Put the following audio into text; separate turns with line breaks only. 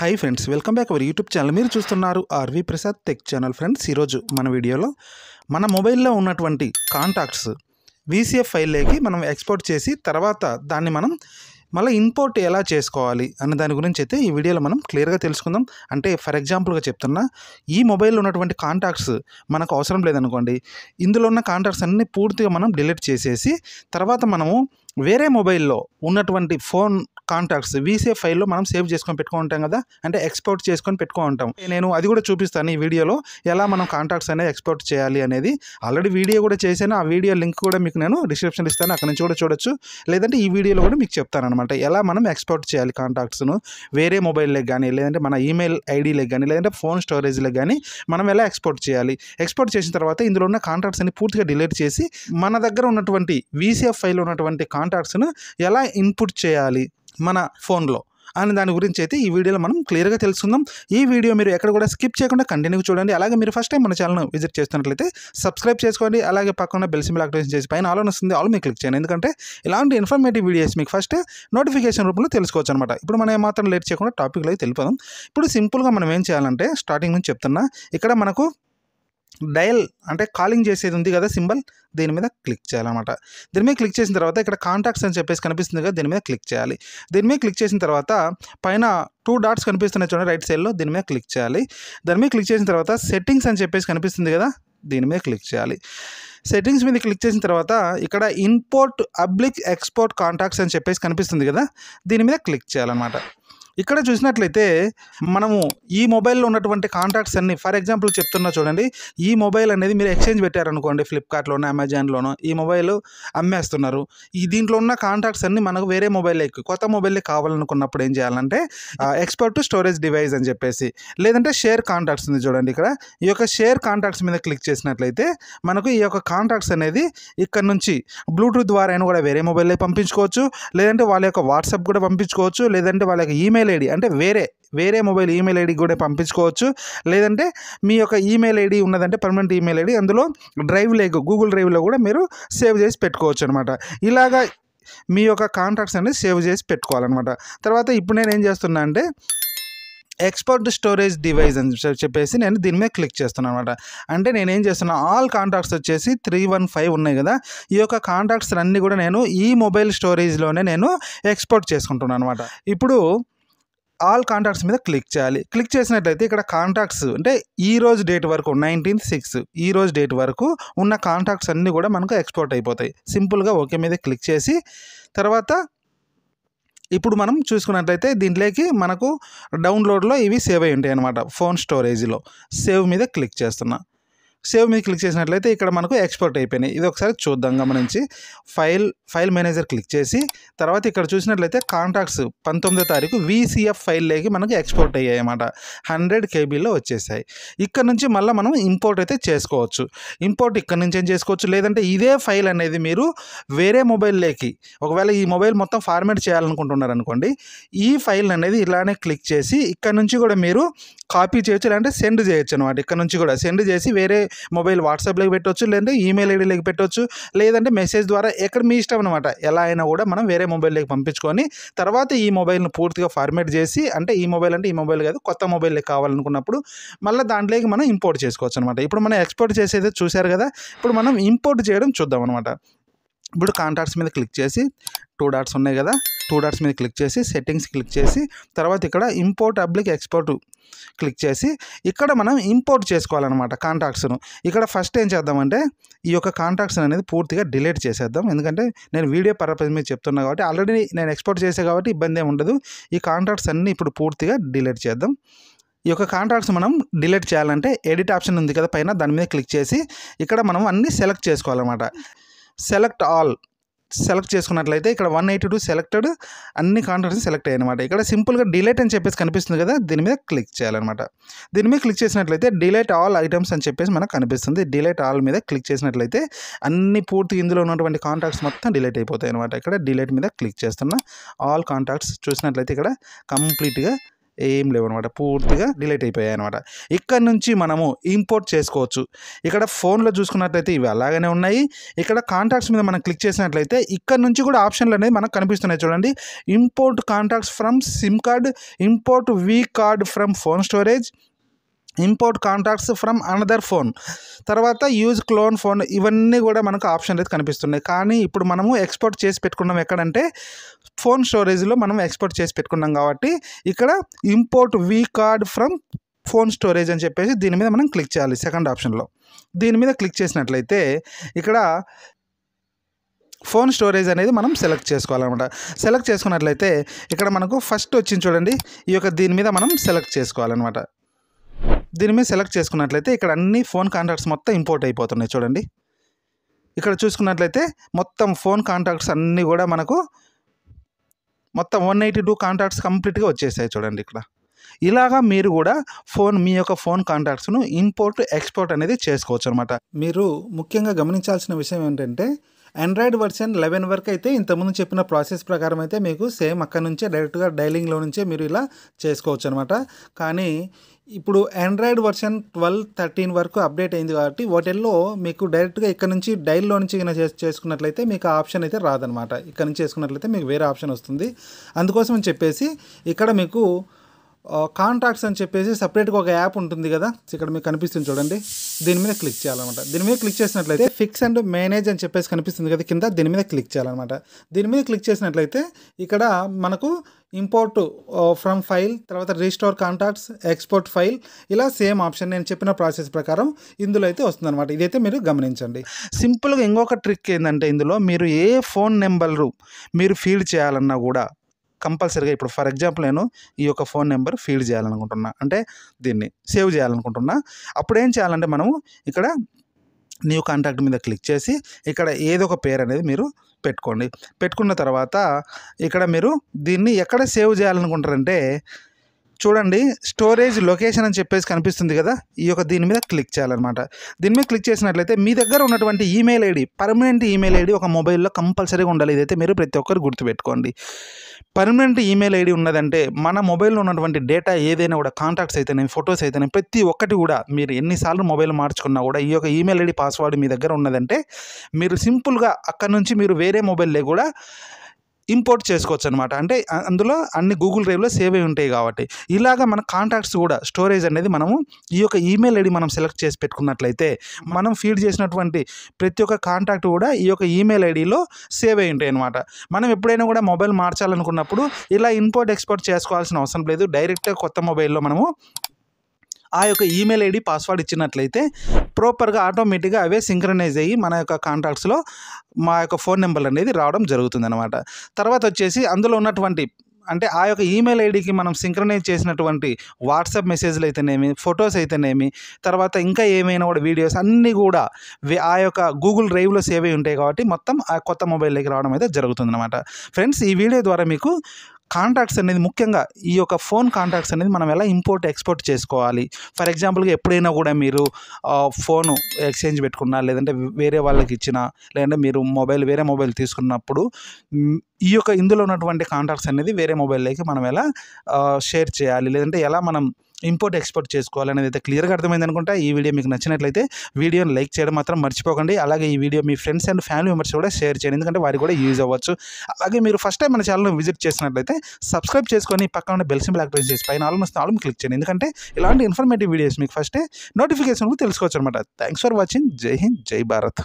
hi friends welcome back our YouTube channel మీరు చూస్తున్నారు R V Prasad tech channel friends ఈరోజు మన వీడియోలో మన మొబైల్లో ఉన్నటువంటి కాంటాక్ట్స్ వీసీఎఫ్ ఫైల్లోకి మనం ఎక్స్పోర్ట్ చేసి తర్వాత దాన్ని మనం మళ్ళీ ఇంపోర్ట్ ఎలా చేసుకోవాలి అన్న దాని గురించి అయితే ఈ వీడియోలో మనం క్లియర్గా తెలుసుకుందాం అంటే ఫర్ ఎగ్జాంపుల్గా చెప్తున్నా ఈ మొబైల్లో ఉన్నటువంటి కాంటాక్ట్స్ మనకు అవసరం లేదనుకోండి ఇందులో ఉన్న కాంటాక్ట్స్ అన్నీ పూర్తిగా మనం డిలీట్ చేసేసి తర్వాత మనము వేరే మొబైల్లో ఉన్నటువంటి ఫోన్ కాంటాక్ట్స్ వీసే ఫైల్లో మనం సేవ్ చేసుకొని పెట్టుకో ఉంటాం కదా అంటే ఎక్స్పోర్ట్ చేసుకొని పెట్టుకో ఉంటాం నేను అది కూడా చూపిస్తాను ఈ వీడియోలో ఎలా మనం కాంటాక్ట్స్ అనేది ఎక్స్పోర్ట్ చేయాలి అనేది ఆల్రెడీ వీడియో కూడా చేశాను ఆ వీడియో లింక్ కూడా మీకు నేను డిస్క్రిప్షన్ ఇస్తాను అక్కడ నుంచి కూడా చూడొచ్చు లేదంటే ఈ వీడియోలో కూడా మీకు చెప్తాను అనమాట ఎలా మనం ఎక్స్పోర్ట్ చేయాలి కాంటాక్ట్స్ను వేరే మొబైల్లో కానీ లేదంటే మన ఈమెయిల్ ఐడీలకు కానీ లేదంటే ఫోన్ స్టోరేజ్లకు కానీ మనం ఎలా ఎక్స్పోర్ట్ చేయాలి ఎక్స్పోర్ట్ చేసిన తర్వాత ఇందులో ఉన్న కాంటాక్ట్స్ అన్ని పూర్తిగా డిలీట్ చేసి మన దగ్గర ఉన్నటువంటి వీసీఎఫ్ ఫైల్ ఉన్నటువంటి కాంటాక్ట్ కాంటాక్ట్స్ను ఎలా ఇన్పుట్ చేయాలి మన ఫోన్లో అని దాని గురించి అయితే ఈ వీడియోలో మనం క్లియర్గా తెలుసుకుందాం ఈ వీడియో మీరు ఎక్కడ కూడా స్కిప్ చేయకుండా కంటిన్యూ చూడండి అలాగే మీరు ఫస్ట్ టైం మన ఛానల్ను విజిట్ చేస్తున్నట్లయితే సబ్స్క్రైబ్ చేసుకోండి అలాగే పక్కన బెల్ ఆక్టివేషన్ చేసి పైన ఆలోచన వస్తుంది ఆల్ మీకు క్లిక్ చేయండి ఎందుకంటే ఇలాంటి ఇన్ఫర్మేటివ్ వీడియోస్ మీకు ఫస్ట్ నోటిఫికేషన్ రూపంలో తెలుసుకోవచ్చు అనమాట ఇప్పుడు మనం ఏమాత్రం లేట్ చేయకుండా టాపిక్లో తెలిపోదాం ఇప్పుడు సింపుల్గా మనం ఏం చేయాలంటే స్టార్టింగ్ నుంచి చెప్తున్నా ఇక్కడ మనకు డయల్ అంటే కాలింగ్ చేసేది ఉంది కదా సింబల్ దీని మీద క్లిక్ చేయాలన్నమాట దీని మీద క్లిక్ చేసిన తర్వాత ఇక్కడ కాంటాక్ట్స్ అని చెప్పేసి కనిపిస్తుంది కదా దీని మీద క్లిక్ చేయాలి దీని మీద క్లిక్ చేసిన తర్వాత పైన టూ డాట్స్ కనిపిస్తున్నాయి చూడండి రైట్ సైడ్లో దీని మీద క్లిక్ చేయాలి దాని మీద క్లిక్ చేసిన తర్వాత సెట్టింగ్స్ అని చెప్పేసి కనిపిస్తుంది కదా దీని మీద క్లిక్ చేయాలి సెట్టింగ్స్ మీద క్లిక్ చేసిన తర్వాత ఇక్కడ ఇంపోర్ట్ అబ్లిక్ ఎక్స్పోర్ట్ కాంటాక్ట్స్ అని చెప్పేసి కనిపిస్తుంది కదా దీని మీద క్లిక్ చేయాలన్నమాట ఇక్కడ చూసినట్లయితే మనము ఈ మొబైల్లో ఉన్నటువంటి కాంటాక్ట్స్ అన్ని ఫర్ ఎగ్జాంపుల్ చెప్తున్నా చూడండి ఈ మొబైల్ అనేది మీరు ఎక్స్చేంజ్ పెట్టారనుకోండి ఫ్లిప్కార్ట్లోనో అమెజాన్లోనో ఈ మొబైల్ అమ్మేస్తున్నారు ఈ దీంట్లో ఉన్న కాంటాక్ట్స్ అన్ని మనకు వేరే మొబైల్ ఎక్కువ కొత్త మొబైల్ కావాలనుకున్నప్పుడు ఏం చేయాలంటే ఎక్స్పర్ట్ టు స్టోరేజ్ డివైస్ అని చెప్పేసి లేదంటే షేర్ కాంటాక్ట్స్ ఉంది చూడండి ఇక్కడ ఈ యొక్క షేర్ కాంటాక్ట్స్ మీద క్లిక్ చేసినట్లయితే మనకు ఈ యొక్క కాంటాక్ట్స్ అనేది ఇక్కడ నుంచి బ్లూటూత్ ద్వారా అయినా కూడా వేరే మొబైల్ పంపించుకోవచ్చు లేదంటే వాళ్ళ యొక్క వాట్సాప్ కూడా పంపించుకోవచ్చు లేదంటే వాళ్ళ యొక్క ఈమెయిల్ ఈమెయిల్ ఐడి అంటే వేరే వేరే మొబైల్ ఈమెయిల్ ఐడి కూడా పంపించుకోవచ్చు లేదంటే మీ యొక్క ఈమెయిల్ ఐడి ఉన్నదంటే పర్మనెంట్ ఈమెయిల్ ఐడి అందులో డ్రైవ్ లేక గూగుల్ డ్రైవ్లో కూడా మీరు సేవ్ చేసి పెట్టుకోవచ్చు అనమాట ఇలాగా మీ యొక్క కాంటాక్ట్స్ అనేది సేవ్ చేసి పెట్టుకోవాలన్నమాట తర్వాత ఇప్పుడు నేను ఏం చేస్తున్నా అంటే ఎక్స్పర్ట్ స్టోరేజ్ డివైస్ అని చెప్పేసి నేను దీని మీద క్లిక్ చేస్తున్నాను అనమాట అంటే నేను ఏం చేస్తున్నా ఆల్ కాంటాక్ట్స్ వచ్చేసి త్రీ వన్ ఫైవ్ ఉన్నాయి కదా ఈ యొక్క కాంటాక్ట్స్ అన్నీ కూడా నేను ఈ మొబైల్ స్టోరేజ్లోనే నేను ఎక్స్పోర్ట్ చేసుకుంటున్నాను అనమాట ఇప్పుడు ఆల్ కాంటాక్ట్స్ మీద క్లిక్ చేయాలి క్లిక్ చేసినట్లయితే ఇక్కడ కాంటాక్ట్స్ అంటే ఈ రోజు డేట్ వరకు నైన్టీన్త్ సిక్స్ ఈ రోజు డేట్ వరకు ఉన్న కాంటాక్ట్స్ అన్నీ కూడా మనకు ఎక్స్పోర్ట్ అయిపోతాయి సింపుల్గా ఓకే మీద క్లిక్ చేసి తర్వాత ఇప్పుడు మనం చూసుకున్నట్లయితే దీంట్లోకి మనకు డౌన్లోడ్లో ఇవి సేవ్ అయ్యి ఉంటాయి అనమాట ఫోన్ స్టోరేజ్లో సేవ్ మీద క్లిక్ చేస్తున్నా సేవ్ మీద క్లిక్ చేసినట్లయితే ఇక్కడ మనకు ఎక్స్పోర్ట్ అయిపోయినాయి ఇది ఒకసారి చూద్దాం గమనించి ఫైల్ ఫైల్ మేనేజర్ క్లిక్ చేసి తర్వాత ఇక్కడ చూసినట్లయితే కాంటాక్ట్స్ పంతొమ్మిదో తారీఖు వీసీఎఫ్ ఫైల్లోకి మనకు ఎక్స్పోర్ట్ అయ్యాయి అన్నమాట హండ్రెడ్ కేబీలో వచ్చేసాయి ఇక్కడ నుంచి మళ్ళీ మనం ఇంపోర్ట్ అయితే చేసుకోవచ్చు ఇంపోర్ట్ ఇక్కడ నుంచి ఏం చేసుకోవచ్చు లేదంటే ఇదే ఫైల్ అనేది మీరు వేరే మొబైల్లోకి ఒకవేళ ఈ మొబైల్ మొత్తం ఫార్మేట్ చేయాలనుకుంటున్నారు అనుకోండి ఈ ఫైల్ అనేది ఇలానే క్లిక్ చేసి ఇక్కడ నుంచి కూడా మీరు కాపీ చేయొచ్చు లేదంటే సెండ్ చేయొచ్చు అనమాట ఇక్కడ నుంచి కూడా సెండ్ చేసి వేరే మొబైల్ వాట్సాప్లోకి పెట్టవచ్చు లేదంటే ఈమెయిల్ ఐడీలోకి పెట్టవచ్చు లేదంటే మెసేజ్ ద్వారా ఎక్కడ మీ ఇష్టం అనమాట ఎలా అయినా కూడా మనం వేరే మొబైల్లోకి పంపించుకొని తర్వాత ఈ మొబైల్ను పూర్తిగా ఫార్మేట్ చేసి అంటే ఈ మొబైల్ అంటే ఈ మొబైల్ కాదు కొత్త మొబైల్ కావాలనుకున్నప్పుడు మళ్ళీ దాంట్లోకి మనం ఇంపోర్ట్ చేసుకోవచ్చు అనమాట ఇప్పుడు మనం ఎక్స్పోర్ట్ చేసేది చూశారు కదా ఇప్పుడు మనం ఇంపోర్ట్ చేయడం చూద్దాం అనమాట ఇప్పుడు కాంటాక్ట్స్ మీద క్లిక్ చేసి టూ డాట్స్ ఉన్నాయి కదా టూ డాట్స్ మీద క్లిక్ చేసి సెట్టింగ్స్ క్లిక్ చేసి తర్వాత ఇక్కడ ఇంపోర్ట్ అబ్లిక్ ఎక్స్పోర్ట్ క్లిక్ చేసి ఇక్కడ మనం ఇంపోర్ట్ చేసుకోవాలన్నమాట కాంటాక్ట్స్ను ఇక్కడ ఫస్ట్ ఏం చేద్దామంటే ఈ యొక్క కాంటాక్ట్స్ అనేది పూర్తిగా డిలీట్ చేసేద్దాం ఎందుకంటే నేను వీడియో పర్పస్ మీద చెప్తున్నా కాబట్టి ఆల్రెడీ నేను ఎక్స్పోర్ట్ చేసే కాబట్టి ఇబ్బంది ఏమి ఉండదు ఈ కాంటాక్ట్స్ అన్నీ ఇప్పుడు పూర్తిగా డిలీట్ చేద్దాం ఈ యొక్క కాంట్రాక్ట్స్ మనం డిలీట్ చేయాలంటే ఎడిట్ ఆప్షన్ ఉంది కదా పైన దాని మీద క్లిక్ చేసి ఇక్కడ మనం అన్నీ సెలెక్ట్ చేసుకోవాలన్నమాట సెలెక్ట్ ఆల్ సెలెక్ట్ చేసుకున్నట్లయితే ఇక్కడ వన్ ఎయిటీ టూ సెలెక్టెడ్ అన్ని కాంట్రాక్ట్స్ సెలెక్ట్ అయ్యాయి అనమాట ఇక్కడ సింపుల్గా డిలేట్ అని చెప్పేసి కనిపిస్తుంది కదా దీని మీద క్లిక్ చేయాలన్నమాట దీని మీద క్లిక్ చేసినట్లయితే డిలేట్ ఆల్ ఐటమ్స్ అని చెప్పేసి మనకు కనిపిస్తుంది డిలేట్ ఆల్ మీద క్లిక్ చేసినట్లయితే అన్ని పూర్తి ఇందులో ఉన్నటువంటి కాంటాక్ట్స్ మొత్తం డిలేట్ అయిపోతాయి అనమాట ఇక్కడ డిలేట్ మీద క్లిక్ చేస్తున్న ఆల్ కాంటాక్ట్స్ చూసినట్లయితే ఇక్కడ కంప్లీట్గా ఏం లేవన్నమాట పూర్తిగా డిలీట్ అయిపోయాయి అనమాట ఇక్కడ నుంచి మనము ఇంపోర్ట్ చేసుకోవచ్చు ఇక్కడ ఫోన్లో చూసుకున్నట్లయితే ఇవి అలాగనే ఉన్నాయి ఇక్కడ కాంటాక్ట్స్ మీద మనం క్లిక్ చేసినట్లయితే ఇక్కడ నుంచి కూడా ఆప్షన్లు అనేది మనకు కనిపిస్తున్నాయి చూడండి import contacts from SIM card import V card from phone storage import contacts from another phone తర్వాత యూజ్ క్లోన్ ఫోన్ ఇవన్నీ కూడా మనకు ఆప్షన్ అయితే కనిపిస్తున్నాయి కానీ ఇప్పుడు మనము ఎక్స్పోర్ట్ చేసి పెట్టుకున్నాం ఎక్కడంటే ఫోన్ స్టోరేజ్లో మనం ఎక్స్పోర్ట్ చేసి పెట్టుకున్నాం కాబట్టి ఇక్కడ import V card from phone storage అని చెప్పేసి దీని మీద మనం క్లిక్ చేయాలి సెకండ్ ఆప్షన్లో దీని మీద క్లిక్ చేసినట్లయితే ఇక్కడ ఫోన్ స్టోరేజ్ అనేది మనం సెలెక్ట్ చేసుకోవాలన్నమాట సెలెక్ట్ చేసుకున్నట్లయితే ఇక్కడ మనకు ఫస్ట్ వచ్చింది చూడండి ఈ యొక్క దీని మీద మనం సెలెక్ట్ చేసుకోవాలన్నమాట దీని మీద సెలెక్ట్ చేసుకున్నట్లయితే ఇక్కడ అన్ని ఫోన్ కాంటాక్ట్స్ మొత్తం ఇంపోర్ట్ అయిపోతున్నాయి చూడండి ఇక్కడ చూసుకున్నట్లయితే మొత్తం ఫోన్ కాంటాక్ట్స్ అన్నీ కూడా మనకు మొత్తం వన్ ఎయిటీ టూ కాంటాక్ట్స్ కంప్లీట్గా వచ్చేసాయి చూడండి ఇక్కడ ఇలాగా మీరు కూడా ఫోన్ మీ యొక్క ఫోన్ కాంటాక్ట్స్ను ఇంపోర్ట్ ఎక్స్పోర్ట్ అనేది చేసుకోవచ్చు అనమాట మీరు ముఖ్యంగా గమనించాల్సిన విషయం ఏంటంటే ఆండ్రాయిడ్ వర్షన్ లెవెన్ వరకు అయితే ఇంతకుముందు చెప్పిన ప్రాసెస్ ప్రకారం అయితే మీకు సేమ్ అక్కడ నుంచే డైరెక్ట్గా డైలింగ్లో నుంచే మీరు ఇలా చేసుకోవచ్చు అనమాట కానీ ఇప్పుడు ఆండ్రాయిడ్ వర్షన్ ట్వెల్వ్ థర్టీన్ వరకు అప్డేట్ అయింది కాబట్టి వాటిల్లో మీకు డైరెక్ట్గా ఇక్కడ నుంచి డైల్లో నుంచి చేసుకున్నట్లయితే మీకు ఆ ఆప్షన్ అయితే రాదనమాట ఇక్కడ నుంచి చేసుకున్నట్లయితే మీకు వేరే ఆప్షన్ వస్తుంది అందుకోసం చెప్పేసి ఇక్కడ మీకు కాంట్రాక్ట్స్ అని చెప్పేసి సపరేట్గా ఒక యాప్ ఉంటుంది కదా ఇక్కడ మీకు కనిపిస్తుంది చూడండి దీని మీద క్లిక్ చేయాలన్నమాట దీని మీద క్లిక్ చేసినట్లయితే ఫిక్స్ అండ్ మేనేజ్ అని చెప్పేసి కనిపిస్తుంది కదా కింద దీని మీద క్లిక్ చేయాలన్నమాట దీని మీద క్లిక్ చేసినట్లయితే ఇక్కడ మనకు ఇంపోర్ట్ ఫ్రమ్ ఫైల్ తర్వాత రిస్టోర్ కాంటాక్ట్స్ ఎక్స్పోర్ట్ ఫైల్ ఇలా సేమ్ ఆప్షన్ నేను చెప్పిన ప్రాసెస్ ప్రకారం ఇందులో అయితే వస్తుందన్నమాట ఇదైతే మీరు గమనించండి సింపుల్గా ఇంకొక ట్రిక్ ఏంటంటే ఇందులో మీరు ఏ ఫోన్ నెంబరు మీరు ఫీడ్ చేయాలన్నా కూడా కంపల్సరీగా ఇప్పుడు ఫర్ ఎగ్జాంపుల్ నేను ఈ యొక్క ఫోన్ నెంబర్ ఫీడ్ చేయాలనుకుంటున్నా అంటే దీన్ని సేవ్ చేయాలనుకుంటున్నా అప్పుడు ఏం చేయాలంటే మనము ఇక్కడ న్యూ కాంటాక్ట్ మీద క్లిక్ చేసి ఇక్కడ ఏదో ఒక పేరు అనేది మీరు పెట్టుకోండి పెట్టుకున్న తర్వాత ఇక్కడ మీరు దీన్ని ఎక్కడ సేవ్ చేయాలనుకుంటారంటే చూడండి స్టోరేజ్ లొకేషన్ అని చెప్పేసి కనిపిస్తుంది కదా ఈ యొక్క దీని మీద క్లిక్ చేయాలన్నమాట దీని మీద క్లిక్ చేసినట్లయితే మీ దగ్గర ఉన్నటువంటి email ID permanent email ID ఒక మొబైల్లో కంపల్సరీగా ఉండాలి ఇదైతే మీరు ప్రతి ఒక్కరు గుర్తుపెట్టుకోండి పర్మనెంట్ ఈమెయిల్ ఐడి ఉన్నదంటే మన మొబైల్లో ఉన్నటువంటి డేటా ఏదైనా కూడా కాంటాక్ట్స్ అయితేనే ఫొటోస్ అయితేనే ప్రతి ఒక్కటి కూడా మీరు ఎన్నిసార్లు మొబైల్ మార్చుకున్నా కూడా ఈ యొక్క ఈమెయిల్ ఐడి పాస్వర్డ్ మీ దగ్గర ఉన్నదంటే మీరు సింపుల్గా అక్కడ నుంచి మీరు వేరే మొబైల్లో కూడా ఇంపోర్ట్ చేసుకోవచ్చు అనమాట అంటే అందులో అన్ని గూగుల్ డ్రైవ్లో సేవ్ అయి ఉంటాయి కాబట్టి ఇలాగ మన కాంటాక్ట్స్ కూడా స్టోరేజ్ అనేది మనము ఈ యొక్క ఈమెయిల్ ఐడి మనం సెలెక్ట్ చేసి పెట్టుకున్నట్లయితే మనం ఫీడ్ చేసినటువంటి ప్రతి ఒక్క కాంటాక్ట్ కూడా ఈ యొక్క ఈమెయిల్ ఐడిలో సేవ్ అయి ఉంటాయి అనమాట మనం ఎప్పుడైనా కూడా మొబైల్ మార్చాలనుకున్నప్పుడు ఇలా ఇంపోర్ట్ ఎక్స్పోర్ట్ చేసుకోవాల్సిన అవసరం లేదు డైరెక్ట్గా కొత్త మొబైల్లో మనము ఆ యొక్క ఈమెయిల్ ఐడి పాస్వర్డ్ ఇచ్చినట్లయితే ప్రాపర్గా ఆటోమేటిక్గా అవే సింక్రనైజ్ అయ్యి మన యొక్క కాంటాక్ట్స్లో మా యొక్క ఫోన్ నెంబర్ అనేది రావడం అనమాట తర్వాత వచ్చేసి అందులో ఉన్నటువంటి అంటే ఆ యొక్క ఈమెయిల్ ఐడికి మనం సింక్రనైజ్ చేసినటువంటి వాట్సాప్ మెసేజ్లు అయితేనేమి ఫొటోస్ అయితేనేమి తర్వాత ఇంకా ఏమైనా కూడా వీడియోస్ అన్నీ కూడా ఆ యొక్క గూగుల్ డ్రైవ్లో సేవ్ అయి ఉంటాయి కాబట్టి మొత్తం ఆ కొత్త మొబైల్లోకి రావడం అయితే జరుగుతుందన్నమాట ఫ్రెండ్స్ ఈ వీడియో ద్వారా మీకు కాంట్రాక్ట్స్ అనేది ముఖ్యంగా ఈ యొక్క ఫోన్ కాంటాక్ట్స్ అనేది మనం ఎలా ఇంపోర్ట్ ఎక్స్పోర్ట్ చేసుకోవాలి ఫర్ ఎగ్జాంపుల్గా ఎప్పుడైనా కూడా మీరు ఫోను ఎక్స్చేంజ్ పెట్టుకున్నా లేదంటే వేరే వాళ్ళకి ఇచ్చిన లేదంటే మీరు మొబైల్ వేరే మొబైల్ తీసుకున్నప్పుడు ఈ యొక్క ఇందులో ఉన్నటువంటి కాంటాక్ట్స్ అనేది వేరే మొబైల్లోకి మనం ఎలా షేర్ చేయాలి లేదంటే ఎలా మనం ఇంపోర్ట్ ఎక్స్పోర్ట్ చేసుకోవాలనేది అయితే క్లియర్గా అర్థమైంది అనుకుంటా ఈ వీడియో మీకు నచ్చినట్లయితే వీడియోని లైక్ చేయడం మాత్రం మర్చిపోకండి అలాగే ఈ వీడియో మీ ఫ్రెండ్స్ అండ్ ఫ్యామిలీ మెంబర్స్ కూడా షేర్ చేయండి ఎందుకంటే వారికి కూడా యూజ్ అవ్వచ్చు అలాగే మీరు ఫస్ట్ టైం మన ఛానల్ని విజిట్ చేసినట్లయితే సబ్స్క్రైబ్ చేసుకొని పక్కన ఉన్న బెల్ సింబల్ యాక్టివేట్ చేసి పైన ఆల్మోస్ట్ ఆల్మ్ క్లిక్ చేయండి ఎందుకంటే ఇలాంటి ఇన్ఫర్మేటివ్ వీడియోస్ మీకు ఫస్టే నోటిఫికేషన్ కూడా తెలుసుకోవచ్చు అనమాట థ్యాంక్స్ ఫర్ వాచింగ్ జై హింద్ జై భారత్